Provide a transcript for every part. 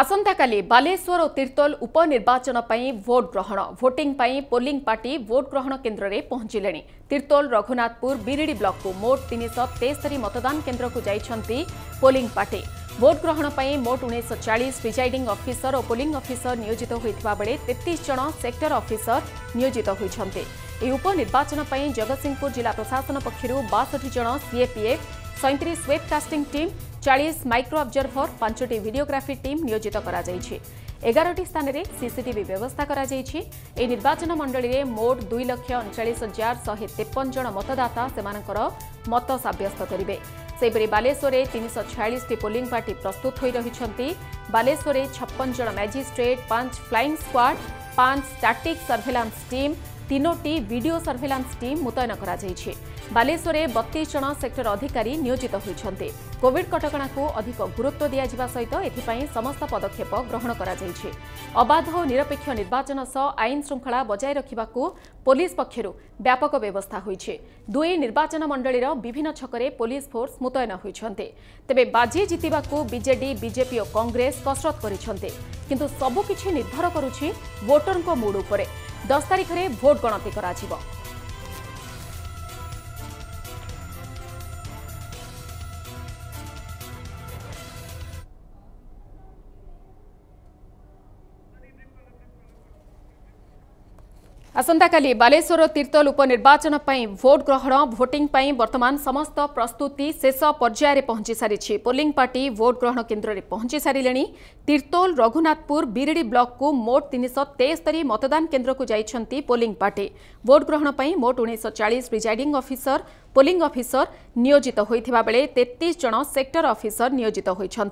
ଆସନ୍ତାକାଲି ବାଲେଶ୍ୱର ଓ ତିର୍ତ୍ତୋଲ ଉପନିର୍ବାଚନ ପାଇଁ ଭୋଟ୍ ଗ୍ରହଣ ଭୋଟିଂ ପାଇଁ ପୋଲିଂ ପାର୍ଟି ଭୋଟ୍ ଗ୍ରହଣ କେନ୍ଦ୍ରରେ ପହଞ୍ଚିଲେଣି ତିର୍ତ୍ତୋଲ ରଘୁନାଥପୁର ବିରିଡ଼ି ବ୍ଲକକୁ ମୋଟ ତିନିଶହ ତେସ୍ତରୀ ମତଦାନ କେନ୍ଦ୍ରକୁ ଯାଇଛନ୍ତି ପୋଲିଂ ପାର୍ଟି ଭୋଟ୍ ଗ୍ରହଣ ପାଇଁ ମୋଟ ଉଣେଇଶହ ଚାଳିଶ ପ୍ରିଜାଇଡିଂ ଅଫିସର ଓ ପୋଲିଂ ଅଫିସର ନିୟୋଜିତ ହୋଇଥିବା ବେଳେ ତେତିଶ ଜଣ ସେକ୍ଟର ଅଫିସର ନିୟୋଜିତ ହୋଇଛନ୍ତି ଏହି ଉପନିର୍ବାଚନ ପାଇଁ ଜଗତସିଂହପୁର ଜିଲ୍ଲା ପ୍ରଶାସନ ପକ୍ଷରୁ ବାଷଠି ଜଣ ସିଏପିଏଫ୍ ସଇଁତିରିଶ ୱେବ୍ କାଷ୍ଟିଂ ଟିମ୍ ચાળીસ માઇક્રો ઓબ્ઝર્ભર પાંચોટી ଭିଡିଓଗ୍ରାଫି ଟିମ୍ ନିୟୋଜିତ କରାଯାଇଛି ଏଗାରଟି ସ୍ଥାନରେ ସିସିଟିଭି ବ୍ୟବସ୍ଥା କରାଯାଇଛି ଏହି ନିର୍ବାଚନ ମଣ୍ଡଳୀରେ ମୋଟ ଦୁଇ ଲକ୍ଷ ଅଣଚାଳିଶ ହଜାର ଶହେ ତେପନ ଜଣ ମତଦାତା ସେମାନଙ୍କର ମତ ସାବ୍ୟସ୍ତ କରିବେ ସେହିପରି ବାଲେଶ୍ୱରରେ ତିନିଶହ ଛୟାଳିଶଟି ପୋଲିଂ ପାର୍ଟି ପ୍ରସ୍ତୁତ ହୋଇ ରହିଛନ୍ତି ବାଲେଶ୍ୱରରେ ଛପନ ଜଣ ମ୍ୟାଜିଷ୍ଟ୍ରେଟ୍ ପାଞ୍ଚ ଫ୍ଲାଇଂ ସ୍କ୍ୱାଡ୍ ପାଞ୍ଚ ଷ୍ଟାଟିକ୍ ସର୍ଭେଲାନ୍ସ ଟିମ୍ তিনোটি ভিডিও সর্ভেলান্স ଟିମ୍ ମୁତୟନ କରାଯାଇଛି ବାଲେଶ୍ୱରରେ ବତିଶ ଜଣ ସେକ୍ଟର ଅଧିକାରୀ ନିୟୋଜିତ ହୋଇଛନ୍ତି କୋଭିଡ୍ କଟକଣାକୁ ଅଧିକ ଗୁରୁତ୍ୱ ଦିଆଯିବା ସହିତ ଏଥିପାଇଁ ସମସ୍ତ ପଦକ୍ଷେପ ଗ୍ରହଣ କରାଯାଇଛି ଅବାଧ ଓ ନିରପେକ୍ଷ ନିର୍ବାଚନ ସହ ଆଇନ ଶୃଙ୍ଖଳା ବଜାୟ ରଖିବାକୁ ପୋଲିସ ପକ୍ଷରୁ ବ୍ୟାପକ ବ୍ୟବସ୍ଥା ହୋଇଛି ଦୁଇ ନିର୍ବାଚନ ମଣ୍ଡଳୀର ବିଭିନ୍ନ ଛକରେ ପୋଲିସ ଫୋର୍ସ ମୁତୟନ ହୋଇଛନ୍ତି ତେବେ ବାଜି ଜିତିବାକୁ ବିଜେଡି ବିଜେପି ଓ କଂଗ୍ରେସ କସରତ କରିଛନ୍ତି କିନ୍ତୁ ସବୁକିଛି ନିର୍ଭର କରୁଛି ଭୋଟରଙ୍କ ମୁଡ୍ ଉପରେ ଦଶ ତାରିଖରେ ଭୋଟ୍ ଗଣତି କରାଯିବ আসন্তকালি বালেশ্বর তীর্তল উপনির্বাচন ভোট গ্রহণ ভোটিং বর্তমান সমস্ত প্রস্তুতি শেষ পর্যায়ে পৌঁছি সারিছে পোলিং পার্টি ভোট গ্রহণ কেন্দ্রে পৌঁছি সারে তীর্তল রঘুনাথপুর বিরিডি ব্লকু মোট তিনশ তেস্তরি মতদান কেন্দ্রক যাই পোলিং পার্টি ভোট গ্রহণ মোট উনিশশো চাশ প্রিজাইডিং অফিসর পোলিং অফিসর নিয়োজিত হয়েছে তেত্রিশ জন সেক্টর অফিসর নিয়োজিত হয়েছেন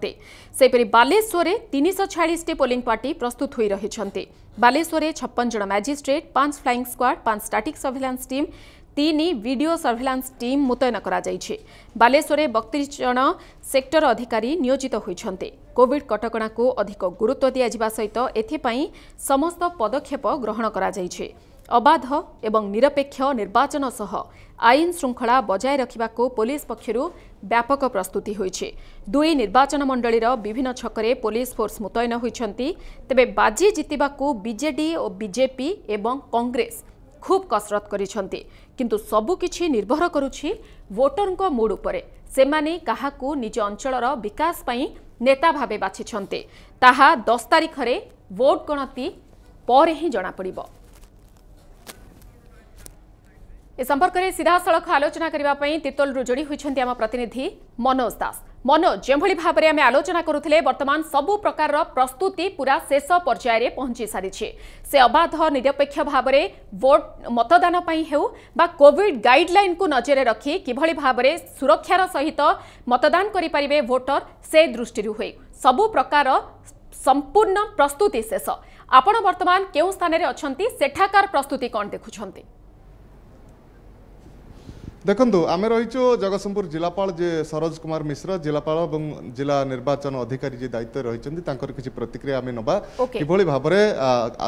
সেপরি বালেশ্বরে তিনশ ছয়াশটি পোলিং পার্টি প্রস্তুত হয়ে রয়েছে ବାଲେଶ୍ୱରରେ ଛପନ ଜଣ ମାଜିଷ୍ଟ୍ରେଟ୍ ପାଞ୍ଚ ଫ୍ଲାଇଂ ସ୍କ୍ୱାଡ୍ ପାଞ୍ଚ ଷ୍ଟାଟିକ୍ ସର୍ଭେଲାନ୍ସ ଟିମ୍ ତିନି ଭିଡ଼ିଓ ସର୍ଭେଲାନ୍ସ ଟିମ୍ ମୁତୟନ କରାଯାଇଛି ବାଲେଶ୍ୱରରେ ବତିଶ ଜଣ ସେକ୍ଟର ଅଧିକାରୀ ନିୟୋଜିତ ହୋଇଛନ୍ତି କୋଭିଡ୍ କଟକଣାକୁ ଅଧିକ ଗୁରୁତ୍ୱ ଦିଆଯିବା ସହିତ ଏଥିପାଇଁ ସମସ୍ତ ପଦକ୍ଷେପ ଗ୍ରହଣ କରାଯାଇଛି ଅବାଧ ଏବଂ ନିରପେକ୍ଷ ନିର୍ବାଚନ ସହ ଆଇନ ଶୃଙ୍ଖଳା ବଜାୟ ରଖିବାକୁ ପୋଲିସ ପକ୍ଷରୁ ବ୍ୟାପକ ପ୍ରସ୍ତୁତି ହୋଇଛି ଦୁଇ ନିର୍ବାଚନ ମଣ୍ଡଳୀର ବିଭିନ୍ନ ଛକରେ ପୋଲିସ ଫୋର୍ସ ମୁତୟନ ହୋଇଛନ୍ତି ତେବେ ବାଜି ଜିତିବାକୁ ବିଜେଡି ଓ ବିଜେପି ଏବଂ କଂଗ୍ରେସ ଖୁବ୍ କସରତ କରିଛନ୍ତି କିନ୍ତୁ ସବୁକିଛି ନିର୍ଭର କରୁଛି ଭୋଟରଙ୍କ ମୁଡ୍ ଉପରେ ସେମାନେ କାହାକୁ ନିଜ ଅଞ୍ଚଳର ବିକାଶ ପାଇଁ ନେତା ଭାବେ ବାଛିଛନ୍ତି ତାହା ଦଶ ତାରିଖରେ ଭୋଟ ଗଣତି ପରେ ହିଁ ଜଣାପଡ଼ିବ ए सीधा सड़क आलोचना तितोलु जोडी होती आम प्रतिनिधि मनोज दास मनोज भावे आलोचना बर्तमान सबु प्रकार र प्रस्तुति पूरा शेष सारी से अबाध निरपेक्ष भावे भोट मतदानप होड गाइडल नजर रखी कि भावना सुरक्षार सहित मतदान गरिपारे भोटर सेटिलो सब प्रकार संपूर्ण प्रस्तुति शेष आपण वर्तमान केही स्थान अहिले सेठाकार प्रस्तुति कन् देखुन्छ ଦେଖନ୍ତୁ ଆମେ ରହିଛୁ ଜଗତସିଂହପୁର ଜିଲ୍ଲାପାଳ ଯିଏ ସରୋଜ କୁମାର ମିଶ୍ର ଜିଲ୍ଲାପାଳ ଏବଂ ଜିଲ୍ଲା ନିର୍ବାଚନ ଅଧିକାରୀ ଯିଏ ଦାୟିତ୍ୱରେ ରହିଛନ୍ତି ତାଙ୍କର କିଛି ପ୍ରତିକ୍ରିୟା ଆମେ ନେବା କିଭଳି ଭାବରେ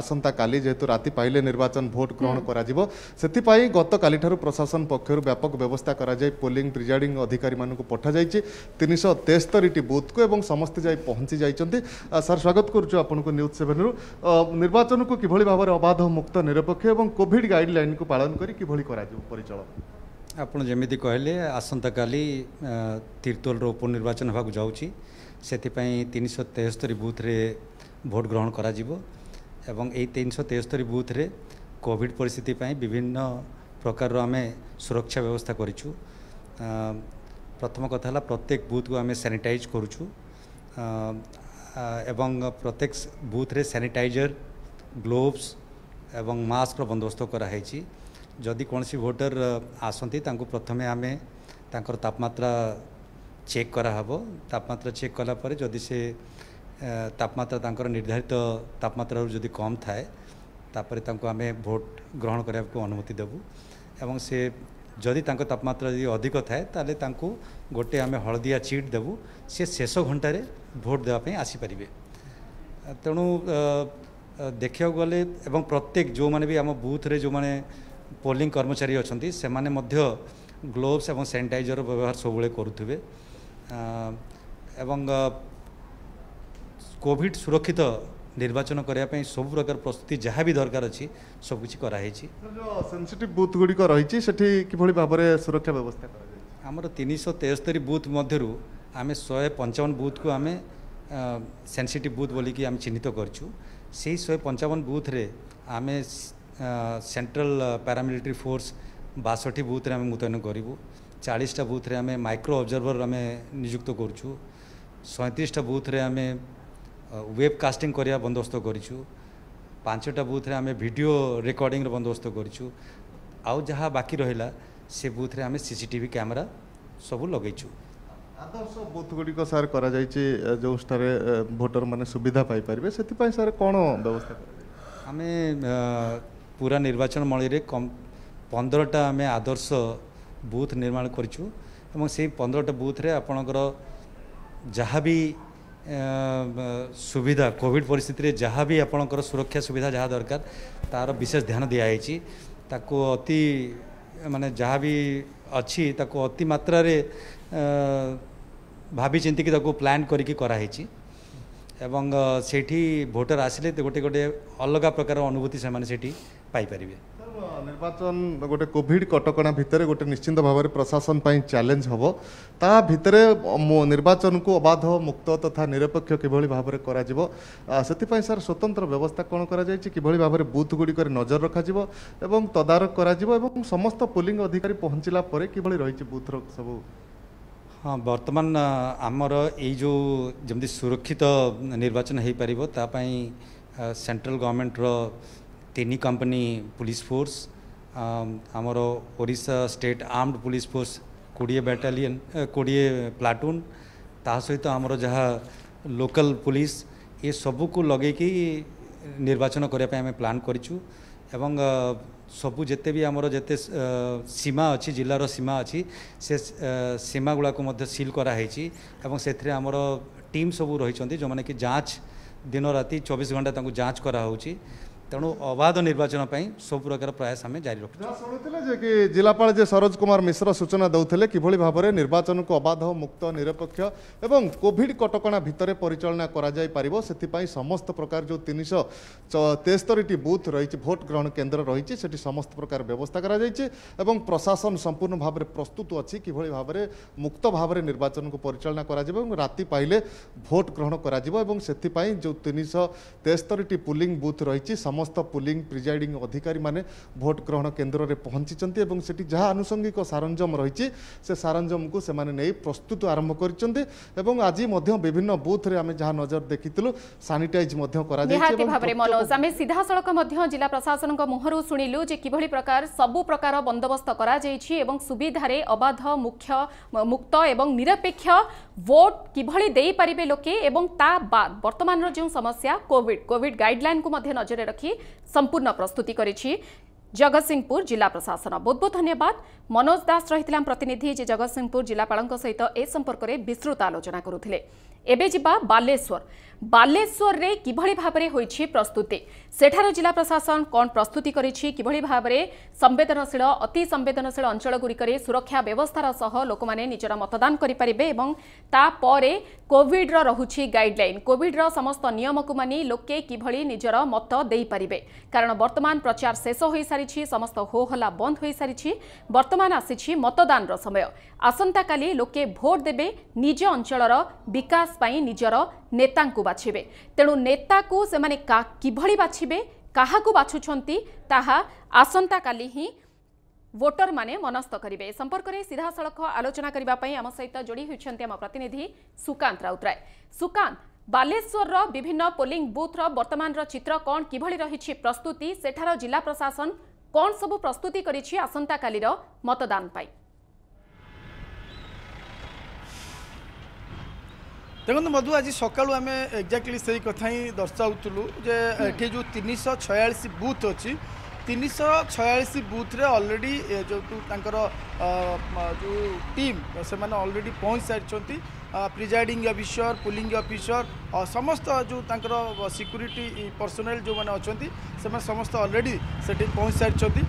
ଆସନ୍ତାକାଲି ଯେହେତୁ ରାତି ପାଇଲେ ନିର୍ବାଚନ ଭୋଟ ଗ୍ରହଣ କରାଯିବ ସେଥିପାଇଁ ଗତକାଲିଠାରୁ ପ୍ରଶାସନ ପକ୍ଷରୁ ବ୍ୟାପକ ବ୍ୟବସ୍ଥା କରାଯାଇ ପୋଲିଂ ପ୍ରିଜାଇଡିଂ ଅଧିକାରୀମାନଙ୍କୁ ପଠାଯାଇଛି ତିନିଶହ ତେସ୍ତରିଟି ବୁଥ୍କୁ ଏବଂ ସମସ୍ତେ ଯାଇ ପହଞ୍ଚି ଯାଇଛନ୍ତି ସାର୍ ସ୍ୱାଗତ କରୁଛୁ ଆପଣଙ୍କୁ ନ୍ୟୁଜ୍ ସେଭେନ୍ରୁ ନିର୍ବାଚନକୁ କିଭଳି ଭାବରେ ଅବାଧ ମୁକ୍ତ ନିରପେକ୍ଷ ଏବଂ କୋଭିଡ୍ ଗାଇଡ଼ଲାଇନ୍କୁ ପାଳନ କରି କିଭଳି କରାଯିବ ପରିଚାଳନା ଆପଣ ଯେମିତି କହିଲେ ଆସନ୍ତାକାଲି ତିର୍ତ୍ତୋଲର ଉପନିର୍ବାଚନ ହେବାକୁ ଯାଉଛି ସେଥିପାଇଁ ତିନିଶହ ତେସ୍ତରୀ ବୁଥରେ ଭୋଟ ଗ୍ରହଣ କରାଯିବ ଏବଂ ଏହି ତିନିଶହ ତେସ୍ତରୀ ବୁଥରେ କୋଭିଡ଼ ପରିସ୍ଥିତି ପାଇଁ ବିଭିନ୍ନ ପ୍ରକାରର ଆମେ ସୁରକ୍ଷା ବ୍ୟବସ୍ଥା କରିଛୁ ପ୍ରଥମ କଥା ହେଲା ପ୍ରତ୍ୟେକ ବୁଥକୁ ଆମେ ସାନିଟାଇଜ୍ କରୁଛୁ ଏବଂ ପ୍ରତ୍ୟେକ ବୁଥରେ ସାନିଟାଇଜର ଗ୍ଲୋଭ୍ସ ଏବଂ ମାସ୍କର ବନ୍ଦୋବସ୍ତ କରାହେଇଛି ଯଦି କୌଣସି ଭୋଟର ଆସନ୍ତି ତାଙ୍କୁ ପ୍ରଥମେ ଆମେ ତାଙ୍କର ତାପମାତ୍ରା ଚେକ୍ କରାହେବ ତାପମାତ୍ରା ଚେକ୍ କଲା ପରେ ଯଦି ସେ ତାପମାତ୍ରା ତାଙ୍କର ନିର୍ଦ୍ଧାରିତ ତାପମାତ୍ରାରୁ ଯଦି କମ୍ ଥାଏ ତାପରେ ତାଙ୍କୁ ଆମେ ଭୋଟ୍ ଗ୍ରହଣ କରିବାକୁ ଅନୁମତି ଦେବୁ ଏବଂ ସେ ଯଦି ତାଙ୍କ ତାପମାତ୍ରା ଯଦି ଅଧିକ ଥାଏ ତାହେଲେ ତାଙ୍କୁ ଗୋଟେ ଆମେ ହଳଦିଆ ଚିଟ୍ ଦେବୁ ସେ ଶେଷ ଘଣ୍ଟାରେ ଭୋଟ୍ ଦେବା ପାଇଁ ଆସିପାରିବେ ତେଣୁ ଦେଖିବାକୁ ଗଲେ ଏବଂ ପ୍ରତ୍ୟେକ ଯେଉଁମାନେ ବି ଆମ ବୁଥ୍ରେ ଯେଉଁମାନେ পোলিং কর্মচারী অনেক সে গ্লোভস এবং স্যানিটাইজর ব্যবহার সবুলে করুবে এবং কোভিড সুরক্ষিত নির্বাচন করা সব প্রকার প্রস্তুতি যা বি দরকার অবকিছু করা হয়েছি সেনসিটিভ বুথ গুড়ি রয়েছে সেটি কিভাবে ভাবে সুরক্ষা ব্যবস্থা আমার তিনশো তেস্তরি বুথ মধ্যে আমি শহে পঞ্চাবন বুথকু আমি সেনসিটিভ বুথ বলি আমি চিহ্নিত করছু সেই শহে পঞ্চাবন বুথরে আমি सेंट्रल पैरामिलिट्री फोर्स बासठी बुथ्रे आम मुतयन करूँ चालीसटा बुथ्रे आम माइक्रो अब्जर्भर आम निजुक्त करुँ सैंतीसटा बुथ्रे आम वेब कास्टिंग करा बंदोबस्त करूँ पांचटा बुथ्रे आम भिडियो रेकर्डिंग बंदोबस्त करूँ आउ जहाँ बाकी रहा से बुथ्रे आम सीसीटीवी कैमेरा सब लगे आदर्श बुथ गुड़िक सार कर जो भोटर मैंने सुविधा पाई पारे से कौन व्यवस्था आम ପୁରା ନିର୍ବାଚନ ମଳିରେ କମ୍ ପନ୍ଦରଟା ଆମେ ଆଦର୍ଶ ବୁଥ୍ ନିର୍ମାଣ କରିଛୁ ଏବଂ ସେଇ ପନ୍ଦରଟା ବୁଥ୍ରେ ଆପଣଙ୍କର ଯାହା ବି ସୁବିଧା କୋଭିଡ଼ ପରିସ୍ଥିତିରେ ଯାହା ବି ଆପଣଙ୍କର ସୁରକ୍ଷା ସୁବିଧା ଯାହା ଦରକାର ତା'ର ବିଶେଷ ଧ୍ୟାନ ଦିଆହେଇଛି ତାକୁ ଅତି ମାନେ ଯାହା ବି ଅଛି ତାକୁ ଅତି ମାତ୍ରାରେ ଭାବି ଚିନ୍ତିକି ତାକୁ ପ୍ଲାନ୍ କରିକି କରାହେଇଛି ଏବଂ ସେଇଠି ଭୋଟର ଆସିଲେ ଗୋଟେ ଗୋଟେ ଅଲଗା ପ୍ରକାର ଅନୁଭୂତି ସେମାନେ ସେଠି पाइपर निर्वाचन गोटे कोविड कटक गोटे निश्चिंत भाव प्रशासन चैलेंज हे ता निर्वाचन को अबाध मुक्त तथा तो निरपेक्ष किभली भाव से सर स्वतंत्र व्यवस्था कौन कर कि भाव में बुथ गुड़िक नजर रखा तदारख समस्त पुलिंग अधिकारी पहुँचला कि रही बुथ रुप हाँ बर्तमान आमर यो जमी सुरक्षित निर्वाचन हो पार्ताप सेट्राल गवर्नमेंट रहा ତିନି କମ୍ପାନୀ ପୁଲିସ୍ ଫୋର୍ସ ଆମର Odisha state armed police force କୋଡ଼ିଏ ବାଟାଲିୟନ୍ କୋଡ଼ିଏ ପ୍ଲାଟୁନ୍ ତା ସହିତ ଆମର ଯାହା ଲୋକାଲ ପୁଲିସ୍ ଏସବୁକୁ ଲଗେଇକି ନିର୍ବାଚନ କରିବା ପାଇଁ ଆମେ ପ୍ଲାନ୍ କରିଛୁ ଏବଂ ସବୁ ଯେତେ ବି ଆମର ଯେତେ ସୀମା ଅଛି ଜିଲ୍ଲାର ସୀମା ଅଛି ସେ ସୀମା ଗୁଡ଼ାକୁ ମଧ୍ୟ ସିଲ୍ କରାହେଇଛି ଏବଂ ସେଥିରେ ଆମର ଟିମ୍ ସବୁ ରହିଛନ୍ତି ଯେଉଁମାନେ କି ଯାଞ୍ଚ ଦିନ ରାତି ଚବିଶ ଘଣ୍ଟା ତାଙ୍କୁ ଯାଞ୍ଚ କରାହେଉଛି ତେଣୁ ଅବାଧ ନିର୍ବାଚନ ପାଇଁ ସବୁ ପ୍ରକାର ପ୍ରୟାସ ଆମେ ଜାରି ରଖିଛୁ ଶୁଣିଥିଲେ ଯେ କି ଜିଲ୍ଲାପାଳ ଯେ ସରୋଜ କୁମାର ମିଶ୍ର ସୂଚନା ଦେଉଥିଲେ କିଭଳି ଭାବରେ ନିର୍ବାଚନକୁ ଅବାଧ ମୁକ୍ତ ନିରପେକ୍ଷ ଏବଂ କୋଭିଡ୍ କଟକଣା ଭିତରେ ପରିଚାଳନା କରାଯାଇପାରିବ ସେଥିପାଇଁ ସମସ୍ତ ପ୍ରକାର ଯେଉଁ ତିନିଶହ ତେସ୍ତରୀଟି ବୁଥ୍ ରହିଛି ଭୋଟ୍ ଗ୍ରହଣ କେନ୍ଦ୍ର ରହିଛି ସେଠି ସମସ୍ତ ପ୍ରକାର ବ୍ୟବସ୍ଥା କରାଯାଇଛି ଏବଂ ପ୍ରଶାସନ ସମ୍ପୂର୍ଣ୍ଣ ଭାବରେ ପ୍ରସ୍ତୁତ ଅଛି କିଭଳି ଭାବରେ ମୁକ୍ତ ଭାବରେ ନିର୍ବାଚନକୁ ପରିଚାଳନା କରାଯିବ ଏବଂ ରାତି ପାଇଲେ ଭୋଟ୍ ଗ୍ରହଣ କରାଯିବ ଏବଂ ସେଥିପାଇଁ ଯେଉଁ ତିନିଶହ ତେସ୍ତରୀଟି ପୁଲିଂ ବୁଥ୍ ରହିଛି ସମସ୍ତ সমস্ত পুলিং প্রিজাইডিং অধিকারী মানে ভোট গ্রহণ কেন্দ্রে পৌঁছিছেন এবং সেটি যা আনুষঙ্গিক সারঞ্জম রয়েছে সে সারঞ্জমকে সে প্রস্তুত আরম্ভ করছেন এবং আজি বিভিন্ন বুথে আমি যা নজর দেখি সানিটাইজ করা মনোজ আমি সিধাসলখ জেলা প্রশাসন মুহর শুণিলু যে কিভাবে প্রকার সবু প্রকার বন্দোবস্ত করা যাই এবং সুবিধার অবাধ মুখ্য মুক্ত এবং নিরপেক্ষ ভোট কিভাবে দিয়ে পারে লোকে এবং তা বাদ বর্তমানর যে সমস্যা কোভিড কোভিড গাইডলাইন কু নজরে রাখি রাখি সম্পূর্ণ প্রস্তুতি করেছি জগৎসিংপুর জেলা প্রশাসন বহুত বহুত ধন্যবাদ মনোজ দাস রহিলা প্রতিনিধি যে জগৎসিংপুর জেলাপাল সহিত এ সম্পর্কে বিস্তৃত আলোচনা করুলে এবে যা বালেশ্বর বালেশ্বরের কিভাবে ভাবে হয়েছে প্রস্তুতি সেঠার জেলা প্রশাসন কণ প্রস্তুতি করেছি কিভাবে ভাবে সংবেদনশীল অতি সংবেদনশীল অঞ্চলগুড়ি সুরক্ষা ব্যবস্থার সহ লোক নিজের মতদান করে পারে এবং তাপরে କୋଭିଡ୍ର ରହୁଛି ଗାଇଡ୍ଲାଇନ୍ କୋଭିଡ୍ର ସମସ୍ତ ନିୟମକୁ ମାନି ଲୋକେ କିଭଳି ନିଜର ମତ ଦେଇପାରିବେ କାରଣ ବର୍ତ୍ତମାନ ପ୍ରଚାର ଶେଷ ହୋଇସାରିଛି ସମସ୍ତ ହୋହଲ୍ଲା ବନ୍ଦ ହୋଇସାରିଛି ବର୍ତ୍ତମାନ ଆସିଛି ମତଦାନର ସମୟ ଆସନ୍ତାକାଲି ଲୋକେ ଭୋଟ ଦେବେ ନିଜ ଅଞ୍ଚଳର ବିକାଶ ପାଇଁ ନିଜର ନେତାଙ୍କୁ ବାଛିବେ ତେଣୁ ନେତାକୁ ସେମାନେ କିଭଳି ବାଛିବେ କାହାକୁ ବାଛୁଛନ୍ତି ତାହା ଆସନ୍ତାକାଲି ହିଁ ଭୋଟରମାନେ ମନସ୍ଥ କରିବେ ଏ ସମ୍ପର୍କରେ ସିଧାସଳଖ ଆଲୋଚନା କରିବା ପାଇଁ ଆମ ସହିତ ଯୋଡ଼ି ହେଉଛନ୍ତି ଆମ ପ୍ରତିନିଧି ସୁକାନ୍ତ ରାଉତରାୟ ସୁକାନ୍ତ ବାଲେଶ୍ୱରର ବିଭିନ୍ନ ପୋଲିଂ ବୁଥ୍ର ବର୍ତ୍ତମାନର ଚିତ୍ର କ'ଣ କିଭଳି ରହିଛି ପ୍ରସ୍ତୁତି ସେଠାର ଜିଲ୍ଲା ପ୍ରଶାସନ କ'ଣ ସବୁ ପ୍ରସ୍ତୁତି କରିଛି ଆସନ୍ତାକାଲିର ମତଦାନ ପାଇଁ ଦେଖନ୍ତୁ ମଧୁ ଆଜି ସକାଳୁ ଆମେ ଏକ୍ଜାକ୍ଟଲି ସେଇ କଥା ହିଁ ଦର୍ଶାଉଥିଲୁ ଯେ ଏଠି ଯେଉଁ ତିନିଶହ ଛୟାଳିଶ ବୁଥ୍ ଅଛି ତିନିଶହ ଛୟାଳିଶ ବୁଥ୍ରେ ଅଲରେଡ଼ି ଯେଉଁଠୁ ତାଙ୍କର ଯେଉଁ ଟିମ୍ ସେମାନେ ଅଲରେଡ଼ି ପହଞ୍ଚି ସାରିଛନ୍ତି प्रिजाइडिंग अफिसर पुलिंग अफिसर समस्त जो तर सिक्यूरीटी पर्सनाल जो मैंने अच्छा से समस्त अलरेडी से पहुँच सारी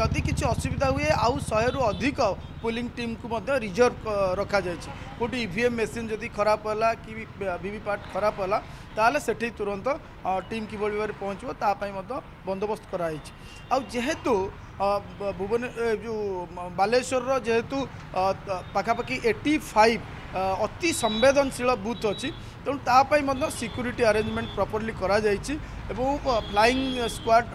जदि किसी असुविधा हुए आउ शहे रु अधिक पुलिंग टीम को रिजर्व रखा जाए कौटी इम मेसीन जदि खराब होगा कि भिविपाट खराब होगा ताल से तुरंत टीम कि भाव पहुँचो बंदोबस्त कराई आहेतु भुवने जो बालेश्वर जेहेतु पखापाखि एटी फाइव ଅତି ସମ୍ବେଦନଶୀଳ ବୁଥ୍ ଅଛି ତେଣୁ ତା ପାଇଁ ମଧ୍ୟ ସିକ୍ୟୁରିଟି ଆରେଞ୍ଜମେଣ୍ଟ ପ୍ରପର୍ଲି କରାଯାଇଛି ଏବଂ ଫ୍ଲାଇଂ ସ୍କ୍ୱାଡ଼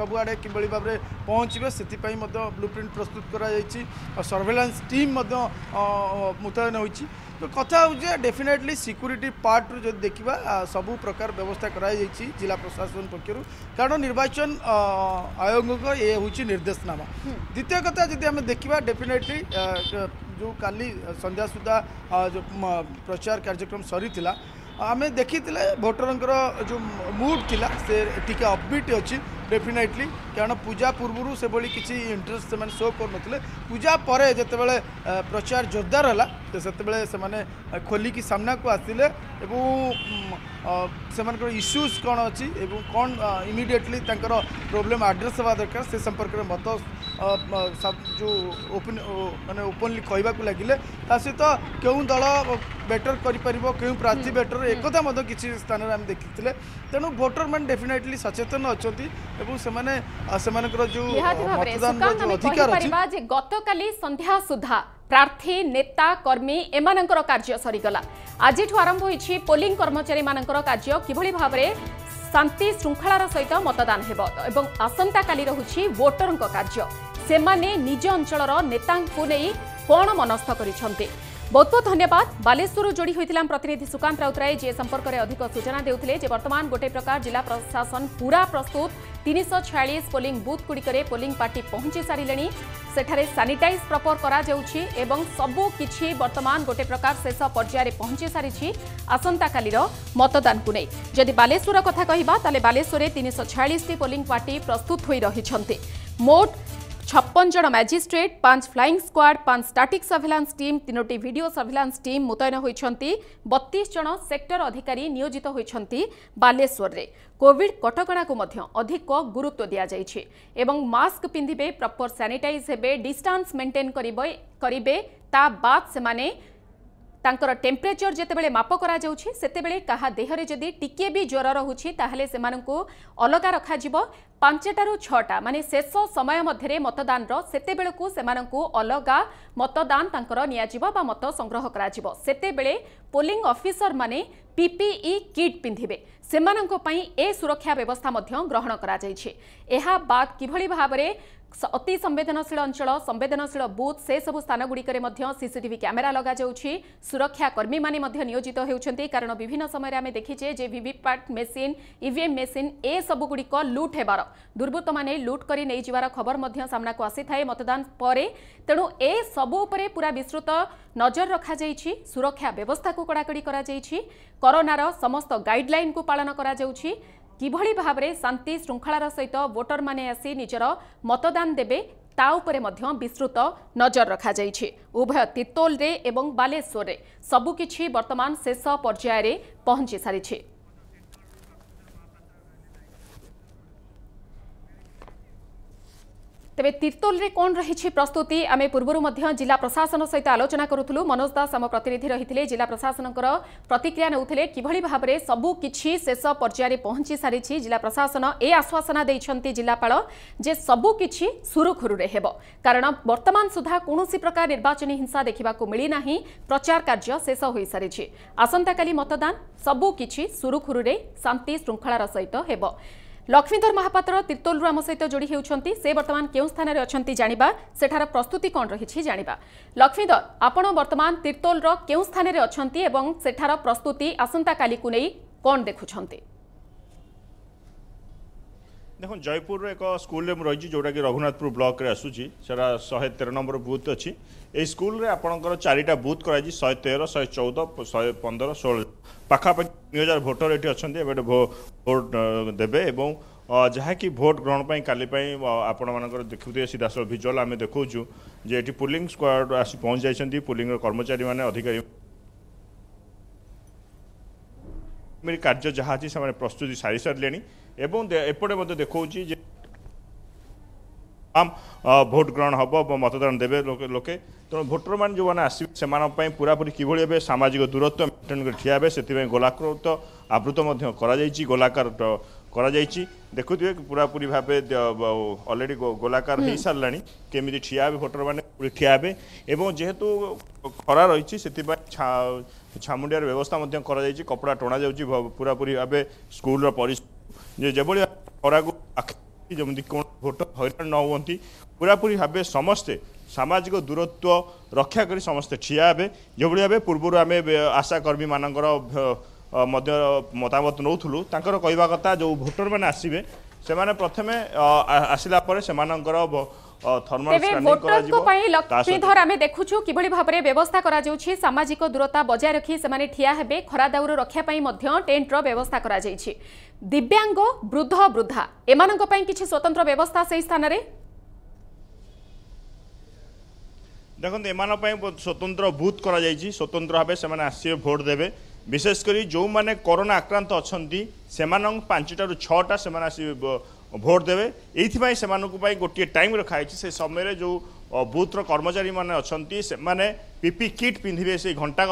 ସବୁଆଡ଼େ କିଭଳି ଭାବରେ ପହଞ୍ଚିବେ ସେଥିପାଇଁ ମଧ୍ୟ ବ୍ଲୁ ପ୍ରିଣ୍ଟ ପ୍ରସ୍ତୁତ କରାଯାଇଛି ଆଉ ସର୍ଭେଲାନ୍ସ ଟିମ୍ ମଧ୍ୟ ମୁତୟନ ହୋଇଛି ତ କଥା ହେଉଛି ଯେ ଡେଫିନେଟଲି ସିକ୍ୟୁରିଟି ପାର୍ଟରୁ ଯଦି ଦେଖିବା ସବୁ ପ୍ରକାର ବ୍ୟବସ୍ଥା କରାଯାଇଛି ଜିଲ୍ଲା ପ୍ରଶାସନ ପକ୍ଷରୁ କାରଣ ନିର୍ବାଚନ ଆୟୋଗଙ୍କ ଏ ହେଉଛି ନିର୍ଦ୍ଦେଶନାମା ଦ୍ୱିତୀୟ କଥା ଯଦି ଆମେ ଦେଖିବା ଡେଫିନେଟଲି जो काली संध्या सुधा प्रचार कार्यक्रम सरी आम देखी भोटर जो मुड थी से टी अबिट अच्छी डेफिनेटली कारण पूजा पूर्व से भाई किसी इंटरेस्ट से शो कर पूजा पर जितेबाला प्रचार जोरदार है से खोलिकी सामना को आसिले से इश्यूज कौन अच्छी कौन इमिडिएटली प्रोब्लेम आड्रेस होगा दरकार से संपर्क में मत ଯେଉଁ ଓପେନ୍ ମାନେ ଓପନଲି କହିବାକୁ ଲାଗିଲେ ତା ସହିତ କେଉଁ ଦଳ ବେଟର କରିପାରିବ କେଉଁ ପ୍ରାର୍ଥୀ ବେଟର ଏକଥା ମଧ୍ୟ କିଛି ସ୍ଥାନରେ ଆମେ ଦେଖିଥିଲେ ତେଣୁ ଭୋଟରମାନେ ଡେଫିନେଟଲି ସଚେତନ ଅଛନ୍ତି ଏବଂ ସେମାନେ ସେମାନଙ୍କର ଯେଉଁ ଅଧିକାର ଗତକାଲି ସନ୍ଧ୍ୟା ସୁଦ୍ଧା ପ୍ରାର୍ଥୀ ନେତା କର୍ମୀ ଏମାନଙ୍କର କାର୍ଯ୍ୟ ସରିଗଲା ଆଜିଠୁ ଆରମ୍ଭ ହୋଇଛି ପୋଲିଂ କର୍ମଚାରୀମାନଙ୍କର କାର୍ଯ୍ୟ କିଭଳି ଭାବରେ ଶାନ୍ତି ଶୃଙ୍ଖଳାର ସହିତ ମତଦାନ ହେବ ଏବଂ ଆସନ୍ତାକାଲି ରହୁଛି ଭୋଟରଙ୍କ କାର୍ଯ୍ୟ ସେମାନେ ନିଜ ଅଞ୍ଚଳର ନେତାଙ୍କୁ ନେଇ କ'ଣ ମନସ୍ଥ କରିଛନ୍ତି ବହୁତ ବହୁତ ଧନ୍ୟବାଦ ବାଲେଶ୍ୱରରୁ ଯୋଡ଼ି ହୋଇଥିଲା ପ୍ରତିନିଧି ସୁକାନ୍ତ ରାଉତରାୟ ଯିଏ ସମ୍ପର୍କରେ ଅଧିକ ସୂଚନା ଦେଉଥିଲେ ଯେ ବର୍ତ୍ତମାନ ଗୋଟିଏ ପ୍ରକାର ଜିଲ୍ଲା ପ୍ରଶାସନ ପୁରା ପ୍ରସ୍ତୁତ ତିନିଶହ ଛୟାଳିଶ ପୋଲିଂ ବୁଥ୍ଗୁଡ଼ିକରେ ପୋଲିଂ ପାର୍ଟି ପହଞ୍ଚି ସାରିଲେଣି ସେଠାରେ ସାନିଟାଇଜ୍ ପ୍ରପର୍ କରାଯାଉଛି ଏବଂ ସବୁ କିଛି ବର୍ତ୍ତମାନ ଗୋଟିଏ ପ୍ରକାର ଶେଷ ପର୍ଯ୍ୟାୟରେ ପହଞ୍ଚି ସାରିଛି ଆସନ୍ତାକାଲିର ମତଦାନକୁ ନେଇ ଯଦି ବାଲେଶ୍ୱର କଥା କହିବା ତାହେଲେ ବାଲେଶ୍ୱରରେ ତିନିଶହ ଛୟାଳିଶଟି ପୋଲିଂ ପାର୍ଟି ପ୍ରସ୍ତୁତ ହୋଇ ରହିଛନ୍ତି ମୋଟ छप्पन जन म्याजिस्ट्रेट पाँच फ्लाइङ स्क्वाड पाँच स्टाटिक सर्भेलान्स टीम तीनोटी भिडियो सर्भेलान्स टीम मुतयन होती बतीस जन सेक्टर अधिकारी नियोजित होती बालेश्वरें কোভিড কটকণাকু মধ্য অধিক গুরুত্ব দিয়াযাইছে এবং মাস্ক পিঁধিবে প্রপর স্যানিটাইজ হেবে ডিষ্টান্স মেন্টেন করবে করবে তা বাদ সেমানে ତାଙ୍କର ଟେମ୍ପରେଚର ଯେତେବେଳେ ମାପ କରାଯାଉଛି ସେତେବେଳେ କାହା ଦେହରେ ଯଦି ଟିକିଏ ବି ଜ୍ୱର ରହୁଛି ତାହେଲେ ସେମାନଙ୍କୁ ଅଲଗା ରଖାଯିବ ପାଞ୍ଚଟାରୁ ଛଅଟା ମାନେ ଶେଷ ସମୟ ମଧ୍ୟରେ ମତଦାନର ସେତେବେଳକୁ ସେମାନଙ୍କୁ ଅଲଗା ମତଦାନ ତାଙ୍କର ନିଆଯିବ ବା ମତ ସଂଗ୍ରହ କରାଯିବ ସେତେବେଳେ ପୋଲିଂ ଅଫିସରମାନେ ପିପିଇ କିଟ୍ ପିନ୍ଧିବେ ସେମାନଙ୍କ ପାଇଁ ଏ ସୁରକ୍ଷା ବ୍ୟବସ୍ଥା ମଧ୍ୟ ଗ୍ରହଣ କରାଯାଇଛି ଏହା ବାଦ୍ କିଭଳି ଭାବରେ ଅତି ସମ୍ବେଦନଶୀଳ ଅଞ୍ଚଳ ସମ୍ବେଦନଶୀଳ ବୁଥ୍ ସେସବୁ ସ୍ଥାନଗୁଡ଼ିକରେ ମଧ୍ୟ ସିସିଟିଭି କ୍ୟାମେରା ଲଗାଯାଉଛି ସୁରକ୍ଷାକର୍ମୀମାନେ ମଧ୍ୟ ନିୟୋଜିତ ହେଉଛନ୍ତି କାରଣ ବିଭିନ୍ନ ସମୟରେ ଆମେ ଦେଖିଛେ ଯେ ଭିଭିପାଟ୍ ମେସିନ୍ ଇଭିଏମ୍ ମେସିନ୍ ଏସବୁଗୁଡ଼ିକ ଲୁଟ୍ ହେବାର ଦୁର୍ବୃତ୍ତମାନେ ଲୁଟ୍ କରି ନେଇଯିବାର ଖବର ମଧ୍ୟ ସାମ୍ନାକୁ ଆସିଥାଏ ମତଦାନ ପରେ ତେଣୁ ଏ ସବୁ ଉପରେ ପୁରା ବିସ୍ତୃତ ନଜର ରଖାଯାଇଛି ସୁରକ୍ଷା ବ୍ୟବସ୍ଥାକୁ କଡ଼ାକଡ଼ି କରାଯାଇଛି କରୋନାର ସମସ୍ତ ଗାଇଡ଼ଲାଇନ୍କୁ ପାଳନ କରାଯାଉଛି কিভাবে ভাবে শান্তি শৃঙ্খলার সহিত ভোটর মানে আসি নিজের মতদান দেবে তা উপরে মধ্য বিস্তৃত নজর রখাযাই উভয় তিতোলে এবং বালেশ্বরের সবুকিছি বর্তমান শেষ পর্যায়ে পৌঁছি সারিছে তবে তীর্তোলে কোণ রয়েছে প্রস্তুতি আমি পূর্বর জেলা প্রশাসন সহ আলোচনা করুলু মনোজ দাস আমার প্রতিনিধি রয়েছে জেলা প্রশাসন প্রতিক্রিয়া নেউলে কিভাবে ভাবে সবু কিছু শেষ পর্যায়ে পৌঁছি সারিছে জেলা প্রশাসন এ আশ্বাসনা দিয়েছেন জেলাপাল যে সবু কিছু সুরুখুরুরে হব কারণ বর্তমান সুদ্ধা কৌশি প্রকার নির্বাচনী হিংসা দেখা মিলি না প্রচার কার্য শেষ হয়ে সারিছে আসন্তকালি মতদান সবু কিছু সুরুখুরুরে শান্তি শৃঙ্খলার সহ হব লক্ষ্মীধর মহাপাত্র তির্তোলু আম সহ যোড়ি হচ্ছেন সে বর্তমান কেউ স্থানের অনেক জাঁয়া সেঠার প্রস্তুতি কম রয়েছে জাঁয়া লক্ষ্মীধর আপনার বর্তমান তির্তোলর কেউ স্থানের অনেক এবং সেঠার প্রস্তুতি আসন্তকালি কম দেখুছেন দেখুন জয়পুরର ଏକ ସ୍କୁଲରେ ମୁଁ ରହିଛି ଯେଉଁଟାକି ରଘୁନାଥପୁର ବ୍ଲକରେ ଆସୁଛି ସେଟା ଶହେ ତେର ନମ୍ବର ବୁଥ୍ ଅଛି ଏହି ସ୍କୁଲରେ ଆପଣଙ୍କର ଚାରିଟା ବୁଥ୍ କରାଯାଇଛି ଶହେ ତେର ଶହେ ଚଉଦ ଶହେ ପନ୍ଦର ଷୋହଳ ପାଖାପାଖି ଦୁଇ ହଜାର ଭୋଟର ଏଠି ଅଛନ୍ତି ଏବେ ଏଠି ଭୋଟ ଦେବେ ଏବଂ ଯାହାକି ଭୋଟ ଗ୍ରହଣ ପାଇଁ କାଲି ପାଇଁ ଆପଣମାନଙ୍କର ଦେଖୁଥିବେ ସିଧାସଳଖ ଭିଜୁଆଲ୍ ଆମେ ଦେଖାଉଛୁ ଯେ ଏଠି ପୁଲିଂ ସ୍କ୍ୱାଡ଼ ଆସି ପହଞ୍ଚି ଯାଇଛନ୍ତି ପୁଲିଂର କର୍ମଚାରୀମାନେ ଅଧିକାରୀ କାର୍ଯ୍ୟ ଯାହା ଅଛି ସେମାନେ ପ୍ରସ୍ତୁତି ସାରି ସାରିଲେଣି এবং এপটে মধ্যে দেখছি যে ভোট গ্রহণ হব মতদান দেবে লোকে তেমন ভোটর মানে যে আসবে সে পুরাপুরি কিভাবে এবার সামাজিক দূরত্ব মেন্টেন করে ঠিয়া হবে সে গোলাকৃত আবৃত করা যাই গোলাকার করা যাই দেখুবে পুরাপুরি ভাবে অলরেডি গোলাকার হয়ে সারা কেমি ঠিয়া হবে ভোটর মানে ঠিয়া হবে এবং যেহেতু খরা রয়েছে সে ছামুডিয়ার ব্যবস্থা করা যাই কপড়া টণা যাচ্ছে পুরাপুরি ভাবে স্কুলর পরিস্থিতি ଯେ ଯେଭଳି ଖରାକୁ ଆଖି ଯେମିତି କୌଣସି ଭୋଟର ହଇରାଣ ନ ହୁଅନ୍ତି ପୁରାପୁରି ଭାବେ ସମସ୍ତେ ସାମାଜିକ ଦୂରତ୍ୱ ରକ୍ଷା କରି ସମସ୍ତେ ଠିଆ ହେବେ ଯେଭଳି ଭାବେ ପୂର୍ବରୁ ଆମେ ଆଶାକର୍ମୀମାନଙ୍କର ମଧ୍ୟ ମତାମତ ନେଉଥିଲୁ ତାଙ୍କର କହିବା କଥା ଯେଉଁ ଭୋଟରମାନେ ଆସିବେ ସେମାନେ ପ୍ରଥମେ ଆସିଲା ପରେ ସେମାନଙ୍କର ତେବେ ଭୋଟରଙ୍କ ପାଇଁ ଲକ୍ଷ୍ମୀଧର ଆମେ ଦେଖୁଛୁ କିଭଳି ଭାବରେ ବ୍ୟବସ୍ଥା କରାଯାଉଛି ସାମାଜିକ ଦୂରତା ବଜାୟ ରଖି ସେମାନେ ଠିଆ ହେବେ ଖରା ଦାଉରୁ ରକ୍ଷା ପାଇଁ ମଧ୍ୟ ଟେଣ୍ଟର ବ୍ୟବସ୍ଥା କରାଯାଇଛି ଦିବ୍ୟାଙ୍ଗ ବୃଦ୍ଧ ବୃଦ୍ଧା ଏମାନଙ୍କ ପାଇଁ କିଛି ସ୍ୱତନ୍ତ୍ର ବ୍ୟବସ୍ଥା ସେହି ସ୍ଥାନରେ ଦେଖନ୍ତୁ ଏମାନଙ୍କ ପାଇଁ ସ୍ୱତନ୍ତ୍ର ବୁଥ୍ କରାଯାଇଛି ସ୍ୱତନ୍ତ୍ର ଭାବେ ସେମାନେ ଆସିବେ ଭୋଟ୍ ଦେବେ ବିଶେଷ କରି ଯେଉଁମାନେ କରୋନା ଆକ୍ରାନ୍ତ ଅଛନ୍ତି ସେମାନଙ୍କ ପାଞ୍ଚଟାରୁ ଛଅଟା ସେମାନେ ଆସି ভোট দেবে এইপাই সে গোটিয়ে টাইম রখা হয়েছে সেই সময়ের যে বুথর কর্মচারী মানে অনেক সে পিপি কিট পিঁধবে সেই ঘণ্টাক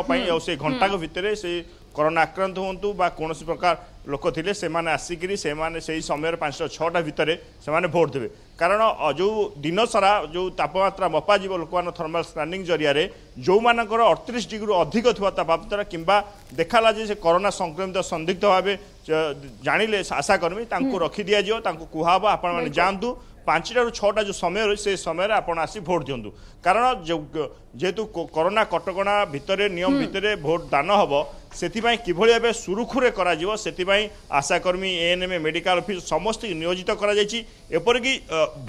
সেই ঘণ্টাক ভিতরে সেই করোনা আক্রান্ত হুম বা কোণী প্রকার লোক লে সে আসিকি সে সেই সময়ের পাঁচটা ছটা ভিতরে সে ভোট দেবে କାରଣ ଯେଉଁ ଦିନସାରା ଯେଉଁ ତାପମାତ୍ରା ମପାଯିବ ଲୋକମାନେ ଥର୍ମାଲ୍ ସ୍କାନିଂ ଜରିଆରେ ଯେଉଁମାନଙ୍କର ଅଠତିରିଶ ଡିଗ୍ରୀରୁ ଅଧିକ ଥିବା ତାପମାତ୍ରା କିମ୍ବା ଦେଖାଲା ଯେ ସେ କରୋନା ସଂକ୍ରମିତ ସନ୍ଦିଗ୍ଧ ଭାବେ ଜାଣିଲେ ଆଶାକର୍ମୀ ତାଙ୍କୁ ରଖିଦିଆଯିବ ତାଙ୍କୁ କୁହାହବ ଆପଣମାନେ ଯାଆନ୍ତୁ ପାଞ୍ଚଟାରୁ ଛଅଟା ଯେଉଁ ସମୟ ରହିଛି ସେ ସମୟରେ ଆପଣ ଆସି ଭୋଟ୍ ଦିଅନ୍ତୁ କାରଣ ଯେହେତୁ କରୋନା କଟକଣା ଭିତରେ ନିୟମ ଭିତରେ ଭୋଟ୍ ଦାନ ହେବ ସେଥିପାଇଁ କିଭଳି ଭାବେ ସୁରୁଖୁରୁରେ କରାଯିବ ସେଥିପାଇଁ ଆଶାକର୍ମୀ ଏଏନ୍ଏମ୍ ମେଡ଼ିକାଲ ଅଫିସ୍ ସମସ୍ତଙ୍କୁ ନିୟୋଜିତ କରାଯାଇଛି ଏପରିକି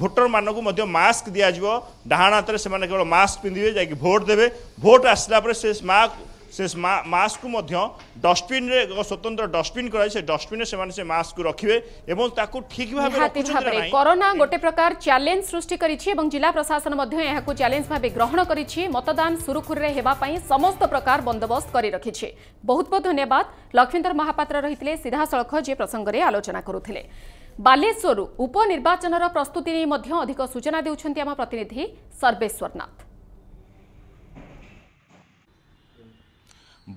ଭୋଟରମାନଙ୍କୁ ମଧ୍ୟ ମାସ୍କ ଦିଆଯିବ ଡାହାଣ ହାତରେ ସେମାନେ କେବଳ ମାସ୍କ ପିନ୍ଧିବେ ଯାଇକି ଭୋଟ୍ ଦେବେ ଭୋଟ୍ ଆସିଲା ପରେ ସେ ମାସ୍କ ᱥᱮᱥ മാ മാസ്કુ মধ্য ডັᱥপিন রে স্বতন্ত্র ডັᱥপিন কৰাইছে ডັᱥপিনে সেমানসে মাসકુ ৰখিবে এবন তাকু ঠিকভাৱে কৰোনা গটে প্ৰকাৰ চেলেন্জ সৃষ্টি কৰিছে এবন জিলা প্ৰশাসনৰ মধ্যে ইয়াকে চেলেন্জভাৱে গ্ৰহণ কৰিছে মতদান सुरु কৰে হেবা পাই সমস্ত প্ৰকাৰ বন্দৱস্ত কৰি ৰখিছে বহুত বহুত ধন্যবাদ লক্ষিন্দৰ মহাপাত্র ৰহিতলে সিধা সলখ যে প্ৰসংগৰে আলোচনা কৰুতলে বালেশ্বৰ উপনিৰ্বাচনৰ প্ৰস্তুতিৰ মধ্য অধিক সূচনা দিউচନ୍ତି আমা প্ৰতিনিধি ਸਰবেশ্বৰনাথ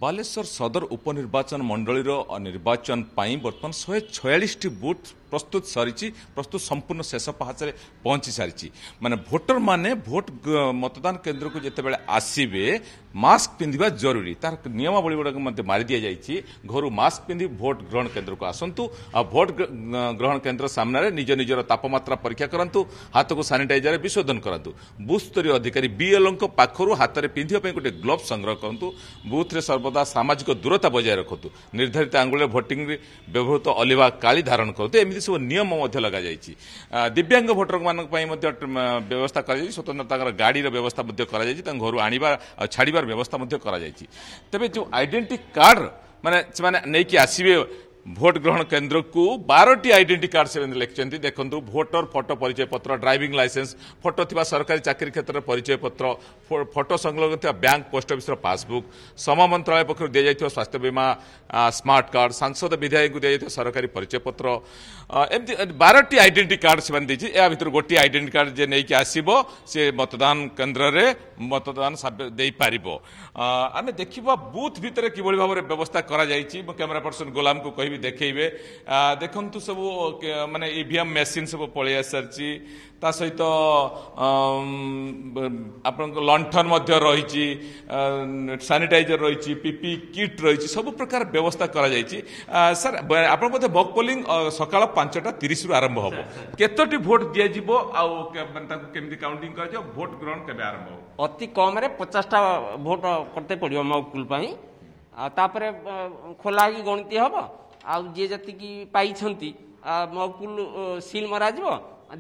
ବାଲେଶ୍ୱର ସଦର ଉପନିର୍ବାଚନ ମଣ୍ଡଳୀର ନିର୍ବାଚନ ପାଇଁ ବର୍ତ୍ତମାନ ଶହେ ଛୟାଳିଶଟି ବୁଥ୍ प्रस्तुत सरि प्रस्तुत सम्पूर्ण शेष पाहात पहच सारिचि मोटर मोट मतदान केन्द्रको जति बेला आस पिन्द जरुरी तर नियमवली मिदि घरू मास्क पिन्ध भोट ग्रहण केन्द्रको आसन्तु भोट ग्रहण केन्द्र सामन निज निज तपामत्रा परीक्षा गरा हातको सानिटाजर विशोधन गरा बुथ स्तर अधिक विएलओको पाखु हातले पिध्याप गए ग्लोभस संग्रहु बुथ सर्वदा समाजिक दूरता बजार रखत निर्धारित आङुले भोटिङ व्यवहार अलिभाणु ସବୁ ନିୟମ ମଧ୍ୟ ଲଗାଯାଇଛି ଦିବ୍ୟାଙ୍ଗ ଭୋଟରମାନଙ୍କ ପାଇଁ ମଧ୍ୟ ବ୍ୟବସ୍ଥା କରାଯାଇଛି ସ୍ୱତନ୍ତ୍ର ତାଙ୍କର ଗାଡ଼ିର ବ୍ୟବସ୍ଥା ମଧ୍ୟ କରାଯାଇଛି ତାଙ୍କ ଘରୁ ଆଣିବା ଆଉ ଛାଡ଼ିବାର ବ୍ୟବସ୍ଥା ମଧ୍ୟ କରାଯାଇଛି ତେବେ ଯେଉଁ ଆଇଡେଣ୍ଟି କାର୍ଡ ମାନେ ସେମାନେ ନେଇକି ଆସିବେ ভোট গ্রহণ কেন্দ্রকু বারোটি আইডেন্টি কার্ড সে লিখিছেন দেখুন ভোটর ফটো পরিচয়পত্র ড্রাইভিং লাইসেন্স ফটো থাকা সরকারি চাকরি ক্ষেত্রের পরিচয়পত্র ফটো সংলগ্ন থাকা ব্যাঙ্ক পোস্ট অফিসর পাসবুক শ্রম মন্ত্রণালয় পক্ষ দিয়ে স্বাস্থ্য বীমা স্মার্ট কার্ড সাংসদ বিধায়ক দিয়ে সরকারি পরিচয়পত্র এমনি বারোটি আইডেন্টি কার্ড সে দিয়েছে এ ভিতর গোটি আইডেন্টি কার্ড যে নেই আসব সে মতদান কেন্দ্রে মতদান ଦେଇପାରିବ ଆମେ ଦେଖିବା ବୁଥ୍ ଭିତରେ କିଭଳି ଭାବରେ ବ୍ୟବସ୍ଥା କରାଯାଇଛି ମୁଁ କ୍ୟାମେରା ପର୍ସନ ଗୋଲାମକୁ କହିବି ବି ଦେଖେଇବେ ଦେଖନ୍ତୁ ସବୁ ମାନେ ଇଭିଏମ୍ ମେସିନ୍ ସବୁ ପଳେଇ ଆସିସାରିଛି ତା ସହିତ ଆପଣଙ୍କ ଲଣ୍ଠନ ମଧ୍ୟ ରହିଛି ସାନିଟାଇଜର ରହିଛି ପିପି କିଟ୍ ରହିଛି ସବୁ ପ୍ରକାର ବ୍ୟବସ୍ଥା କରାଯାଇଛି ସାର୍ ଆପଣ ବୋଧେ ବକ୍ ପୋଲିଂ ସକାଳ ପାଞ୍ଚଟା ତିରିଶରୁ ଆରମ୍ଭ ହେବ କେତୋଟି ଭୋଟ୍ ଦିଆଯିବ ଆଉ ତାକୁ କେମିତି କାଉଣ୍ଟିଂ କରାଯିବ ଭୋଟ ଗ୍ରହଣ କେବେ ଆରମ୍ଭ ହେବ ଅତି କମ୍ରେ ପଚାଶଟା ଭୋଟ କରିତେ ପଡ଼ିବ ମକପୁଲ ପାଇଁ ଆଉ ତାପରେ ଖୋଲା ହେଇକି ଗଣତି ହେବ ଆଉ ଯିଏ ଯେତିକି ପାଇଛନ୍ତି ମକୁଲ ସିଲ୍ ମରାଯିବ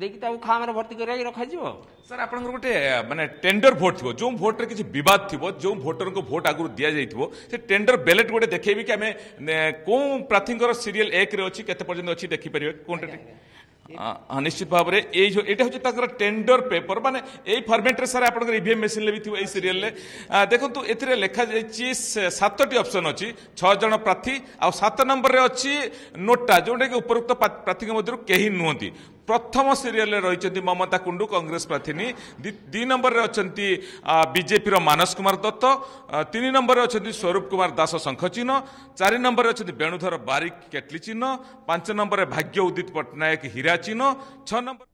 ଦେଇକି ତାକୁ ଖାମରେ ଭର୍ତ୍ତି କରିକି ରଖାଯିବ ସାର୍ ଆପଣଙ୍କର ଗୋଟେ ମାନେ ଟେଣ୍ଡର ଭୋଟ୍ ଥିବ ଯେଉଁ ଭୋଟ୍ରେ କିଛି ବିବାଦ ଥିବ ଯେଉଁ ଭୋଟରଙ୍କୁ ଭୋଟ୍ ଆଗରୁ ଦିଆଯାଇଥିବ ସେ ଟେଣ୍ଡର ବ୍ୟାଲେଟ୍ ଗୋଟେ ଦେଖେଇବି କି ଆମେ କେଉଁ ପ୍ରାର୍ଥୀଙ୍କର ସିରିଏଲ୍ ଏକରେ ଅଛି କେତେ ପର୍ଯ୍ୟନ୍ତ ଅଛି ଦେଖିପାରିବେ କୋଉଟା ନିଶ୍ଚିତ ଭାବରେ ଏଇ ଯେଉଁ ଏଇଟା ହେଉଛି ତାଙ୍କର ଟେଣ୍ଡର ପେପର ମାନେ ଏଇ ଫର୍ମେଟ୍ରେ ସାର୍ ଆପଣଙ୍କର ଇଭିଏମ୍ ମେସିନ୍ରେ ବି ଥିବ ଏଇ ସିରିଏଲ୍ରେ ଦେଖନ୍ତୁ ଏଥିରେ ଲେଖାଯାଇଛି ସାତଟି ଅପସନ୍ ଅଛି ଛଅ ଜଣ ପ୍ରାର୍ଥୀ ଆଉ ସାତ ନମ୍ବରରେ ଅଛି ନୋଟା ଯେଉଁଟାକି ଉପରୋକ୍ତ ପ୍ରାର୍ଥୀଙ୍କ ମଧ୍ୟରୁ କେହି ନୁହନ୍ତି ପ୍ରଥମ ସିରିଏଲରେ ରହିଛନ୍ତି ମମତା କୁଣ୍ଡୁ କଂଗ୍ରେସ ପ୍ରାର୍ଥିନୀ ଦୁଇ ନମ୍ବରରେ ଅଛନ୍ତି ବିଜେପିର ମାନସ କୁମାର ଦତ୍ତ ତିନି ନମ୍ବରରେ ଅଛନ୍ତି ସ୍ୱରୂପ କୁମାର ଦାସ ଶଙ୍ଖ ଚିହ୍ନ ଚାରି ନମ୍ବରରେ ଅଛନ୍ତି ବେଣୁଧର ବାରିକ କେଟଲି ଚିହ୍ନ ପାଞ୍ଚ ନମ୍ବରରେ ଭାଗ୍ୟ ଉଦିତ ପଟ୍ଟନାୟକ ହୀରା ଚିହ୍ନ ଛଅ ନମ୍ବର